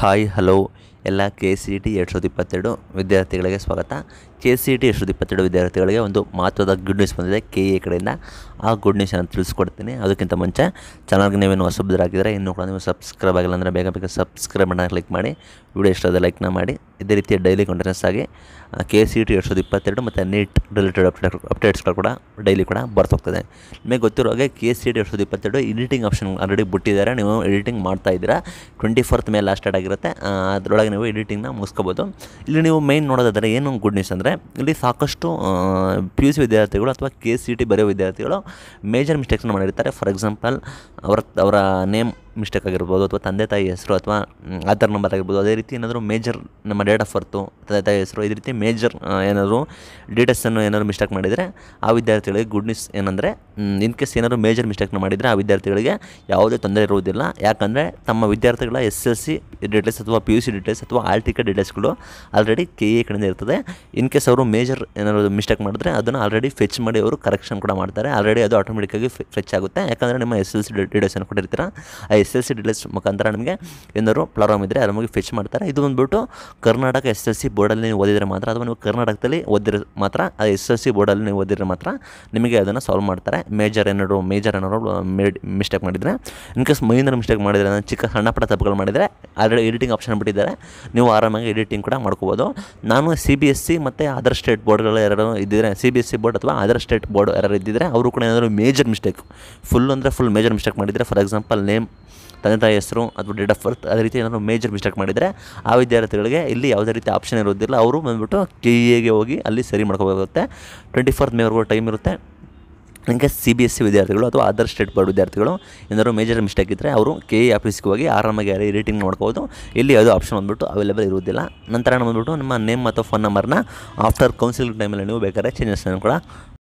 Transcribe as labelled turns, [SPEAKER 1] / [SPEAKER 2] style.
[SPEAKER 1] हाय hello ಎಲ್ಲ K C E T ಎರಡು ಸಾವಿರದ ಇಪ್ಪತ್ತೆರಡು ವಿದ್ಯಾರ್ಥಿಗಳಿಗೆ ಸ್ವಾಗತ ಕೆ ಸಿ ಟಿ ಎರಡು ಸಾವಿರದ ಇಪ್ಪತ್ತೆರಡು ವಿದ್ಯಾರ್ಥಿಗಳಿಗೆ ಒಂದು ಮಹತ್ವದ ಗುಡ್ ನ್ಯೂಸ್ ಬಂದಿದೆ ಕೆ ಎ ಕಡೆಯಿಂದ ಆ ಗುಡ್ ನ್ಯೂಸನ್ನು ತಿಳಿಸ್ಕೊಡ್ತೀನಿ ಅದಕ್ಕಿಂತ ಮುಂಚೆ ಚಾನಲ್ಗೆ ನೀವೇನು ಹೊಸಬ್ದರಾಗಿದ್ದರೆ ಇನ್ನೂ ಕೂಡ ನೀವು ಸಬ್ಸ್ಕ್ರೈಬ್ ಆಗಿಲ್ಲ ಅಂದರೆ ಬೇಗ ಬೇಗ ಸಬ್ಸ್ಕ್ರೈಬ್ ಮಾಡಿ ಕ್ಲಿಕ್ ಮಾಡಿ ವಿಡಿಯೋ ಇಷ್ಟದ ಲೈಕ್ನ ಮಾಡಿ ಇದೇ ರೀತಿಯ ಡೈಲಿ ಕಂಟಿನ್ಯೂಸ್ ಆಗಿ ಕೆ ಸಿ ಟಿ ಎರಡು ಸಾವಿರದ ಇಪ್ಪತ್ತೆರಡು ಮತ್ತು ನೀಟ್ ರಿಲೇಟೆಡ್ ಅಪ್ಡೇಟ್ ಅಪ್ಡೇಟ್ಸ್ಗಳು ಕೂಡ ಡೈಲಿ ಕೂಡ ಬರ್ತೋಗ್ತದೆ ನಿಮಗೆ ಗೊತ್ತಿರೋ ಹಾಗೆ ಕೆ ಸಿ ಟಿ ಎರಡು ಸಾವಿರದ ಇಪ್ಪತ್ತೆರಡು ಎಡಿಟಿಂಗ್ ಆಪ್ಷನ್ ಆಲ್ರೆಡಿ ಬಿಟ್ಟಿದ್ದಾರೆ ನೀವು ಎಡಿಟಿಂಗ್ ಮಾಡ್ತಾ ಇದ್ದೀರಾ ಟ್ವೆಂಟಿ ಫೋರ್ತ್ ಮೇಲೆ ಲಾಸ್ಟ್ ಆಗಿರುತ್ತೆ ಅದರೊಳಗೆ ನೀವು ಎಡಿಟಿಂಗ್ನ ಮುಗಿಸ್ಕೋಬೋದು ಇಲ್ಲಿ ನೀವು ಮೈನ್ ನೋಡೋದಾದರೆ ಏನು ಗುಡ್ ನ್ಯೂಸ್ ಅಂದರೆ ಇಲ್ಲಿ ಸಾಕಷ್ಟು ಪಿ ಯು ಸಿ ವಿದ್ಯಾರ್ಥಿಗಳು ಅಥವಾ ಕೆ ಸಿ ಟಿ ಬರೆಯೋ ವಿದ್ಯಾರ್ಥಿಗಳು ಮೇಜರ್ ಮಿಸ್ಟೇಕ್ಸ್ನ ಮಾಡಿರ್ತಾರೆ ಫಾರ್ ಎಕ್ಸಾಂಪಲ್ ಅವರ ಅವರ ನೇಮ್ ಮಿಸ್ಟೇಕ್ ಆಗಿರ್ಬೋದು ಅಥವಾ ತಂದೆ ತಾಯಿ ಹೆಸರು ಅಥವಾ ಆಧಾರ್ ನಂಬರ್ ಆಗಿರ್ಬೋದು ಅದೇ ರೀತಿ ಏನಾದರೂ ಮೇಜರ್ ನಮ್ಮ ಡೇಟ್ ಆಫ್ ಬರ್ತು ತಂದೆ ತಾಯಿ ಹೆಸರು ಇದೇ ರೀತಿ ಮೇಜರ್ ಏನಾದರೂ ಡೀಟೇಲ್ಸನ್ನು ಏನಾದರೂ ಮಿಸ್ಟೇಕ್ ಮಾಡಿದರೆ ಆ ವಿದ್ಯಾರ್ಥಿಗಳಿಗೆ ಗುಡ್ ನ್ಯೂಸ್ ಏನಂದರೆ ಇನ್ ಕೇಸ್ ಏನಾದರೂ ಮೇಜರ್ ಮಿಸ್ಟೇಕ್ನ ಮಾಡಿದರೆ ಆ ವಿದ್ಯಾರ್ಥಿಗಳಿಗೆ ಯಾವುದೇ ತೊಂದರೆ ಇರುವುದಿಲ್ಲ ಯಾಕಂದರೆ ತಮ್ಮ ವಿದ್ಯಾರ್ಥಿಗಳ ಎಸ್ ಎಲ್ ಸಿ ಡೀಟೇಲ್ಸ್ ಅಥವಾ ಪಿ ಯು ಸಿ ಡೀಟೇಲ್ಸ್ ಅಥವಾ ಆಲ್ ಟಿಕೆಟ್ ಡೀಟೇಲ್ಸ್ಗಳು ಆಲ್ರೆಡಿ ಕೆ ಎ ಕಡೆಯಿಂದ ಇರ್ತದೆ ಇನ್ ಕೇಸ್ ಅವರು ಮೇಜರ್ ಏನಾದರೂ ಮಿಸ್ಟೇಕ್ ಮಾಡಿದ್ರೆ ಅದನ್ನು ಆಲ್ರೆಡಿ ಫೆಚ್ ಮಾಡಿ ಅವರು ಕರೆಕ್ಷನ್ ಕೂಡ ಮಾಡ್ತಾರೆ ಆಲ್ರೆಡಿ ಅದು ಆಟೋಮೆಟಿಕಾಗಿ ಫೆಚ್ ಆಗುತ್ತೆ ಯಾಕಂದರೆ ನಿಮ್ಮ ಎಸ್ ಎಲ್ ಸಿ ಡೀಟೇಲ್ಸನ್ನು ಕೊಟ್ಟಿರ್ತೀರ ಆ ಎಸ್ ಎಸ್ ಸಿ ಡಿಲಿಸ್ಟ್ ಮುಖಾಂತರ ನಿಮಗೆ ಏನಾದರೂ ಪ್ಲಾರಾಮ್ ಇದ್ದರೆ ಅದು ನಮಗೆ ಫಿಚ್ ಮಾಡ್ತಾರೆ ಇದು ಬಂದುಬಿಟ್ಟು ಕರ್ನಾಟಕ ಎಸ್ ಎಸ್ ಸಿ ಬೋರ್ಡಲ್ಲಿ ನೀವು ಓದಿದರೆ ಮಾತ್ರ ಅಥವಾ ನೀವು ಕರ್ನಾಟಕದಲ್ಲಿ ಓದಿದ್ರೆ ಮಾತ್ರ ಆ ಎಸ್ ಎಲ್ ಸಿ ಬೋರ್ಡಲ್ಲಿ ನೀವು ಓದಿದ್ರೆ ಮಾತ್ರ ನಿಮಗೆ ಅದನ್ನು ಸಾಲ್ವ್ ಮಾಡ್ತಾರೆ ಮೇಜರ್ ಏನಾದರೂ ಮೇಜರ್ ಏನಾದ್ರು ಮಿಸ್ಟೇಕ್ ಮಾಡಿದರೆ ಇನ್ ಕೇಸ್ ಮೈನರ್ ಮಿಸ್ಟೇಕ್ ಮಾಡಿದರೆ ಚಿಕ್ಕ ಸಣ್ಣ ತಪ್ಪುಗಳು ಮಾಡಿದರೆ ಆಲ್ರೆಡಿ ಎಡಿಟಿಂಗ್ ಆಪ್ಷನ್ ಬಿಟ್ಟಿದ್ದಾರೆ ನೀವು ಆರಾಮಾಗಿ ಎಡಿಟಿಂಗ್ ಕೂಡ ಮಾಡ್ಕೋಬೋದು ನಾನು ಸಿ ಬಿ ಎಸ್ ಸಿ ಮತ್ತು ಅದರ್ ಸ್ಟೇಟ್ ಬೋರ್ಡ್ಗಳು ಯಾರು ಇದ್ದಿದ್ರೆ C B S C board ಅಥವಾ ಅದರ್ ಸ್ಟೇಟ್ ಬೋರ್ಡ್ ಯಾರು ಇದ್ದಿದ್ರೆ ಅವರು ಕೂಡ ಏನಾದರೂ ಮೇಜರ್ ಮಿಸ್ಟೇಕ್ ಫುಲ್ ಅಂದರೆ ಫುಲ್ ಮೇಜರ್ ಮಿಸ್ಟೇಕ್ ಮಾಡಿದರೆ ಫಾರ್ ಎಕ್ಸಾಂಪಲ್ ನೇಮ್ ತಂದೆ ತಾಯಿ ಹೆಸರು ಅಥವಾ ಡೇಟ್ ಆಫ್ ಬರ್ತ್ ಅದೇ ರೀತಿ ಏನಾದರೂ ಮೇಜರ್ ಮಿಸ್ಟೇಕ್ ಮಾಡಿದರೆ ಆ ವಿದ್ಯಾರ್ಥಿಗಳಿಗೆ ಇಲ್ಲಿ ಯಾವುದೇ ರೀತಿ ಆಪ್ಷನ್ ಇರೋದಿಲ್ಲ ಅವರು ಬಂದುಬಿಟ್ಟು ಕೆ ಎಗೆ e ಹೋಗಿ ಅಲ್ಲಿ ಸರಿ ಮಾಡ್ಕೋಬೇಕಾಗುತ್ತೆ ಟ್ವೆಂಟಿ ಫೋರ್ತ್ ಮೇವರೆಗೂ ಟೈಮ್ ಇರುತ್ತೆ ನನಗೆ ಸಿ ಬಿ ಎಸ್ ಸಿ ವಿದ್ಯಾರ್ಥಿಗಳು ಅಥವಾ ಅದರ್ ಸ್ಟೇಟ್ ಬೋರ್ಡ್ ವಿದ್ಯಾರ್ಥಿಗಳು ಏನಾದರೂ ಮೇಜರ್ ಮಿಸ್ಟೇಕ್ ಇದ್ದರೆ ಅವರು ಕೆ ಎ ಆಫೀಸ್ಗೆ ಹೋಗಿ ಆರಾಮಾಗಿ ಯಾರೇ ರೇಟಿಂಗ್ ನೋಡ್ಬೋದು ಇಲ್ಲಿ ಯಾವುದೋ ಆಪ್ಷನ್ ಬಂದುಬಿಟ್ಟು ಅವೈಲೇಬಲ್ ಇರುವುದಿಲ್ಲ ನಂತರ ಬಂದುಬಿಟ್ಟು ನಿಮ್ಮ ನೇಮ್ ಅಥವಾ ಫೋನ್ ನಂಬರ್ನ ಆಫ್ಟರ್ ಕೌನ್ಸಿಲಿಂಗ್ ಟೈಮಲ್ಲಿ ನೀವು ಬೇಕಾದ್ರೆ ಚೇಂಜಸ್ ಕೂಡ